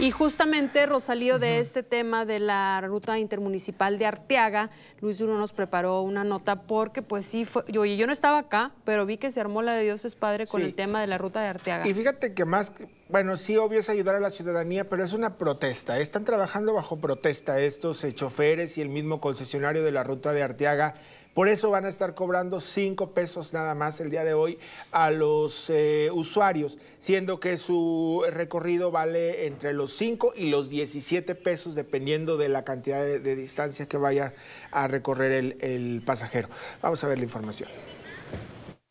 Y justamente, Rosalío, de este tema de la ruta intermunicipal de Arteaga, Luis Duro nos preparó una nota porque pues sí, fue, yo, yo no estaba acá, pero vi que se armó la de Dios es Padre con el tema de la ruta de Arteaga. Y fíjate que más, bueno, sí, obvio es ayudar a la ciudadanía, pero es una protesta. Están trabajando bajo protesta estos eh, choferes y el mismo concesionario de la ruta de Arteaga por eso van a estar cobrando 5 pesos nada más el día de hoy a los eh, usuarios, siendo que su recorrido vale entre los 5 y los 17 pesos, dependiendo de la cantidad de, distancia que vaya a recorrer el pasajero. Vamos a ver la información.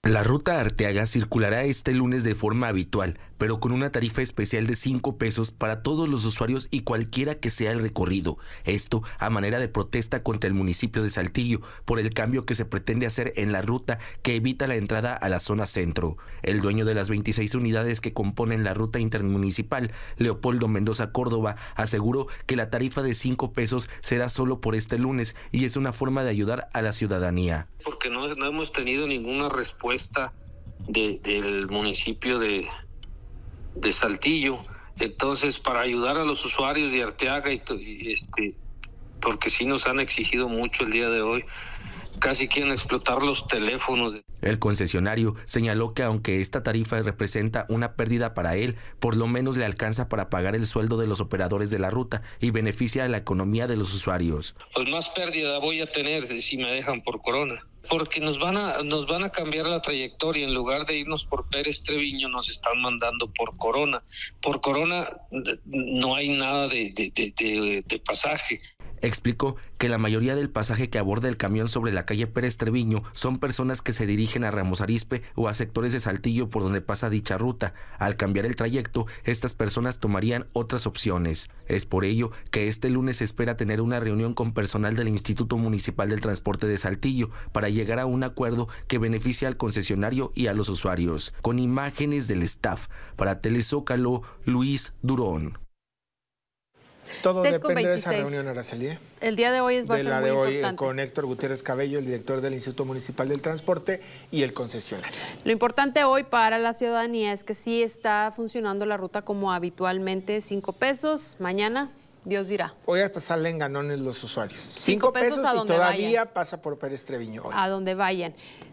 La ruta Arteaga circulará este lunes de forma habitual pero con una tarifa especial de 5 pesos para todos los usuarios y cualquiera que sea el recorrido. Esto a manera de protesta contra el municipio de Saltillo por el cambio que se pretende hacer en la ruta que evita la entrada a la zona centro. El dueño de las 26 unidades que componen la ruta intermunicipal, Leopoldo Mendoza Córdoba, aseguró que la tarifa de 5 pesos será solo por este lunes y es una forma de ayudar a la ciudadanía. Porque no, hemos tenido ninguna respuesta del municipio de, de Saltillo. Entonces, para ayudar a los usuarios de Arteaga, y, este, porque sí nos han exigido mucho el día de hoy, casi quieren explotar los teléfonos. El concesionario señaló que aunque esta tarifa representa una pérdida para él, por lo menos le alcanza para pagar el sueldo de los operadores de la ruta y beneficia a la economía de los usuarios. Pues más pérdida voy a tener si me dejan por corona porque nos van a nos van a cambiar la trayectoria en lugar de irnos por Pérez Treviño nos están mandando por Corona por Corona no hay nada de, de pasaje Explicó que la mayoría del pasaje que aborda el camión sobre la calle Pérez Treviño son personas que se dirigen a Ramos Arispe o a sectores de Saltillo por donde pasa dicha ruta. Al cambiar el trayecto, estas personas tomarían otras opciones. Es por ello que este lunes se espera tener una reunión con personal del Instituto Municipal del Transporte de Saltillo para llegar a un acuerdo que beneficie al concesionario y a los usuarios. Con imágenes del staff, para Telezócalo, Luis Durón. Todo depende de esa reunión, Araceli. ¿eh? El día de hoy es va la de hoy eh, con Héctor Gutiérrez Cabello, el director del Instituto Municipal del Transporte y el concesionario. Lo importante hoy para la ciudadanía es que sí está funcionando la ruta como habitualmente, cinco pesos, mañana Dios dirá. Hoy hasta salen ganones los usuarios. Cinco, pesos, a donde y todavía pasa por Pérez Treviño. A donde vayan.